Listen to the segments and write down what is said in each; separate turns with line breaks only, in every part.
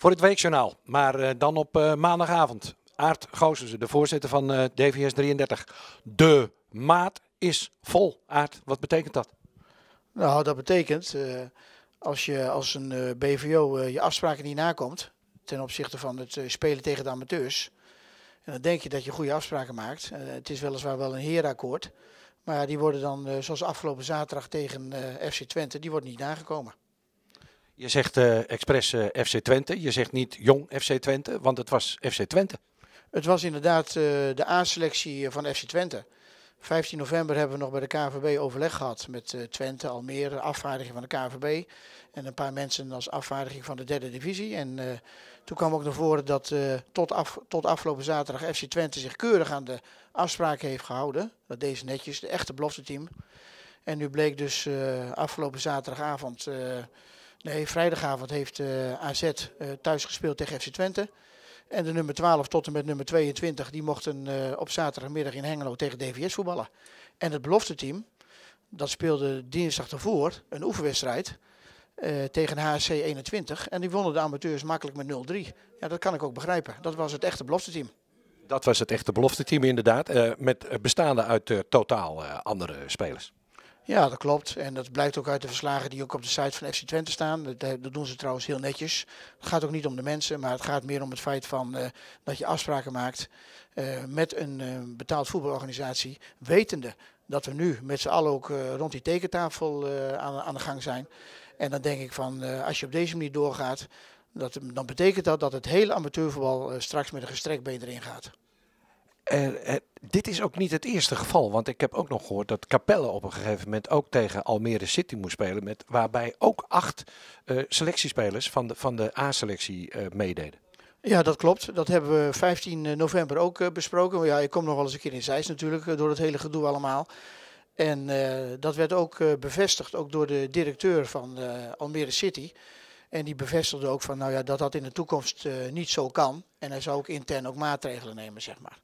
voor het weekjournaal. Maar eh, dan op eh, maandagavond. Aart Goossen, de voorzitter van eh, DVS
33. De maat is vol. Aart, wat betekent dat? Nou, dat betekent als je als een BVO je afspraken niet nakomt ten opzichte van het spelen tegen de amateurs. En dan denk je dat je goede afspraken maakt. het is weliswaar wel een herenakkoord. Maar die worden dan, zoals afgelopen zaterdag tegen FC Twente, die wordt niet nagekomen.
Je zegt uh, expres eh, FC Twente, je zegt niet jong FC Twente, want het was FC Twente.
Het was inderdaad eh, de A-selectie van FC Twente. 15 november hebben we nog bij de KVB overleg gehad met Twente, Almere, afvaardiging van de KVB. En een paar mensen als afvaardiging van de derde divisie. En toen kwam ook naar voren dat tot, af, tot afgelopen zaterdag FC Twente zich keurig aan de afspraken heeft gehouden. Dat deze netjes, de echte belofte team. En nu bleek dus afgelopen zaterdagavond Nee, vrijdagavond heeft eh, AZ eh, thuis gespeeld tegen FC Twente. En de nummer 12 tot en met nummer 22, die mochten eh, op zaterdagmiddag in Hengelo tegen DVS voetballen. En het belofte team, dat speelde dinsdag ervoor een oefenwedstrijd tegen hc 21. En die wonnen de amateurs makkelijk met 0-3. Ja, dat kan ik ook begrijpen. Dat was het echte belofte team.
Dat was het echte belofte team inderdaad. met bestaande uit totaal andere spelers.
Ja, dat klopt. En dat blijkt ook uit de verslagen die ook op de site van FC Twente staan. Dat, eh, dat doen ze trouwens heel netjes. Het gaat ook niet om de mensen, maar het gaat meer om het feit van, eh, dat je afspraken maakt eh, met een betaald voetbalorganisatie, wetende dat we nu met z'n allen ook rond die tekentafel aan, aan, de gang zijn. En dan denk ik van, als je op deze manier doorgaat, dat, dan betekent dat dat het hele amateurvoetbal straks met een gestrekt been erin gaat.
Dit is ook niet het eerste geval, want ik heb ook nog gehoord dat Capelle op een gegeven moment ook tegen Almere City moest spelen, met, waarbij ook acht uh, selectiespelers van de, van de A-selectie eh, meededen.
Ja, dat klopt. Dat hebben we 15 eh, november ook besproken. Ja, ik kom nog wel eens een keer in Zeist natuurlijk, door het hele gedoe allemaal. En dat werd ook bevestigd, ook door de directeur van Almere City. En die bevestigde ook van, nou ja, dat dat in de toekomst niet zo kan. En hij zou ook intern ook maatregelen nemen, zeg maar.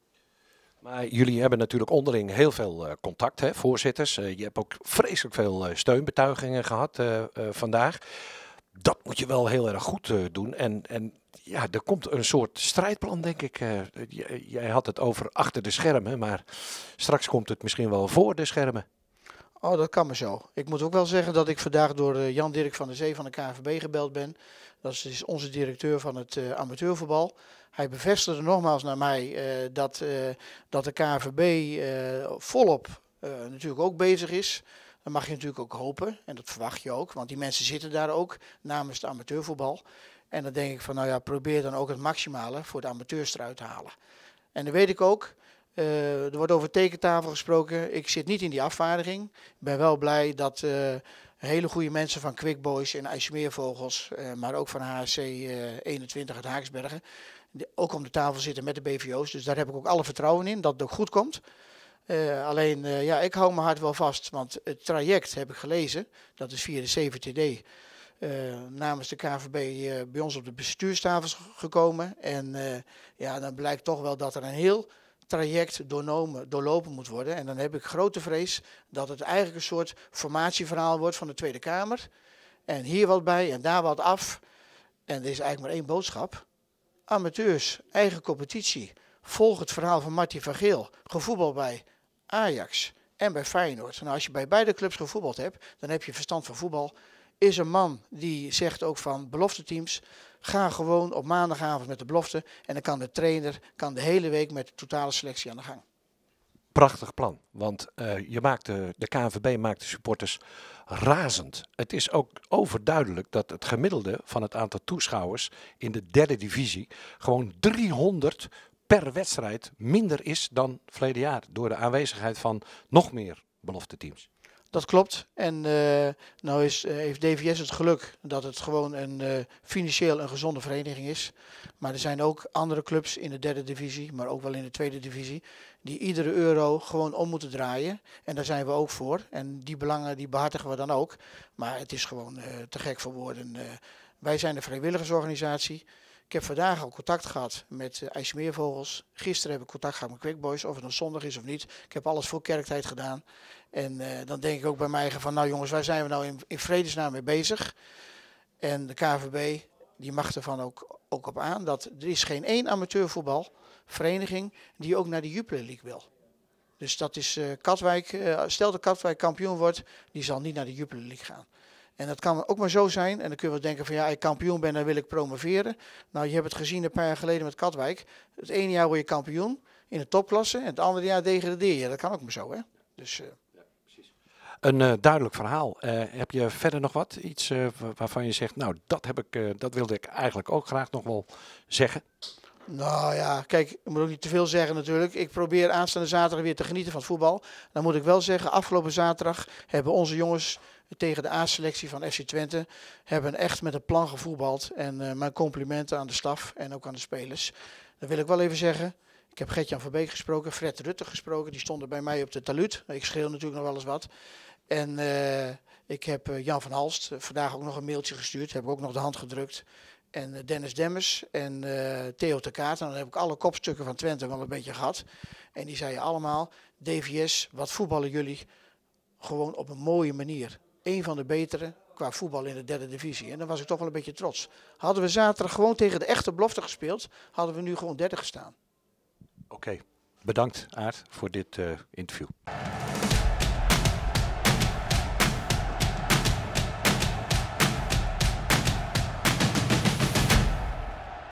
Maar jullie hebben natuurlijk onderling heel veel eh, contact, hè, voorzitters. Eh, je hebt ook vreselijk veel eh, steunbetuigingen gehad vandaag. Dat moet je wel heel erg goed doen. En, en ja, er komt een soort strijdplan, denk ik. jij had het over achter de schermen, maar straks komt het misschien wel voor de schermen.
Oh, dat kan me zo. Ik moet ook wel zeggen dat ik vandaag door eh, Jan Dirk van der Zee van de KNVB gebeld ben. Dat is dus onze directeur van het eh, amateurvoetbal. Hij bevestigde nogmaals naar mij eh, dat, dat de KNVB volop natuurlijk ook bezig is. Dan mag je natuurlijk ook hopen en dat verwacht je ook, want die mensen zitten daar ook namens het amateurvoetbal. En dan denk ik van, nou ja, probeer dan ook het maximale voor de amateurs eruit te halen. En dan weet ik ook eh, er wordt over tekentafel gesproken. Ik zit niet in die afvaardiging. Ik ben wel blij dat eh, hele goede mensen van Quick Boys en IJsmeervogels, eh, maar ook van HSC 21 uit Haaksbergen, ook om de tafel zitten met de BVO's. Dus daar heb ik ook alle vertrouwen in dat het ook goed komt. alleen, ja, ik hou mijn hart wel vast, want het traject heb ik gelezen, dat is via de CVTD. Uh, namens de KVB bij ons op de bestuurstafels gekomen. En ja, dan blijkt toch wel dat er een heel traject doornomen, doorlopen moet worden. En dan heb ik grote vrees dat het eigenlijk een soort formatieverhaal wordt van de Tweede Kamer. En hier wat bij en daar wat af. En er is eigenlijk maar één boodschap. Amateurs, eigen competitie. Volg het verhaal van Martin van Geel. Gevoetbal bij Ajax en bij Feyenoord. Nou, als je bij beide clubs gevoetbald hebt, dan heb je verstand van voetbal is een man die zegt ook van belofte teams ga gewoon op maandagavond met de belofte. En dan kan de trainer kan de hele week met de totale selectie aan de gang.
Prachtig plan, want eh, je maakt de, de KNVB maakt de supporters razend. Het is ook overduidelijk dat het gemiddelde van het aantal toeschouwers in de derde divisie gewoon 300 per wedstrijd minder is dan verleden jaar. Door de aanwezigheid van nog meer belofte teams.
Dat klopt. En uh, nou is, eh, heeft DVS het geluk dat het gewoon een, eh, financieel een gezonde vereniging is. Maar er zijn ook andere clubs in de derde divisie, maar ook wel in de tweede divisie, die iedere euro gewoon om moeten draaien. En daar zijn we ook voor. En die belangen die behartigen we dan ook. Maar het is gewoon te gek voor woorden. wij zijn een vrijwilligersorganisatie. Ik heb vandaag al contact gehad met uh, Gisteren heb ik contact gehad met Quickboys, of het een nou zondag is of niet. Ik heb alles voor kerktijd gedaan. En eh, dan denk ik ook bij mij van, nou jongens, waar zijn we nou in, in vredesnaam mee bezig? En de KVB, die mag ervan ook, ook op aan, dat er is geen één amateurvoetbalvereniging die ook naar de Jupiler League wil. Dus dat is eh, Katwijk, stel dat Katwijk kampioen wordt, die zal niet naar de Jupiler League gaan. En dat kan ook maar zo zijn. En dan kun je wel denken van ja, ik kampioen ben, dan wil ik promoveren. Nou, je hebt het gezien een paar jaar geleden met Katwijk. Het ene jaar word je kampioen in de topklasse en het andere jaar degradeer je. Dat kan ook maar zo, hè. Dus... Uh,
een eh, duidelijk verhaal. Eh, heb je verder nog wat? Iets waarvan je zegt, nou, dat, heb ik, dat wilde ik eigenlijk ook graag nog wel zeggen.
Nou ja, kijk, ik moet ook niet te veel zeggen natuurlijk. Ik probeer aanstaande zaterdag weer te genieten van het voetbal. Dan moet ik wel zeggen, afgelopen zaterdag hebben onze jongens tegen de A-selectie van FC Twente hebben echt met een plan gevoetbald. En eh, mijn complimenten aan de staf en ook aan de spelers. Dat wil ik wel even zeggen. Ik heb Gertjan van Beek gesproken, Fred Rutte gesproken. Die stonden bij mij op de taluut. Ik schreeuw natuurlijk nog wel eens wat. En eh, ik heb eh, Jan van Halst vandaag ook nog een mailtje gestuurd. Heb ook nog de hand gedrukt. En Dennis Demmers en Theo de Kaart. En nou, dan heb ik alle kopstukken van Twente wel een beetje gehad. En die zeiden allemaal, DVS, wat voetballen jullie? Gewoon op een mooie manier een van de betere qua voetbal in de derde divisie. En dan was ik toch wel een beetje trots. Hadden we zaterdag gewoon tegen de echte belofte gespeeld, hadden we nu gewoon derde gestaan.
Oké, bedankt Aard voor dit eh, interview.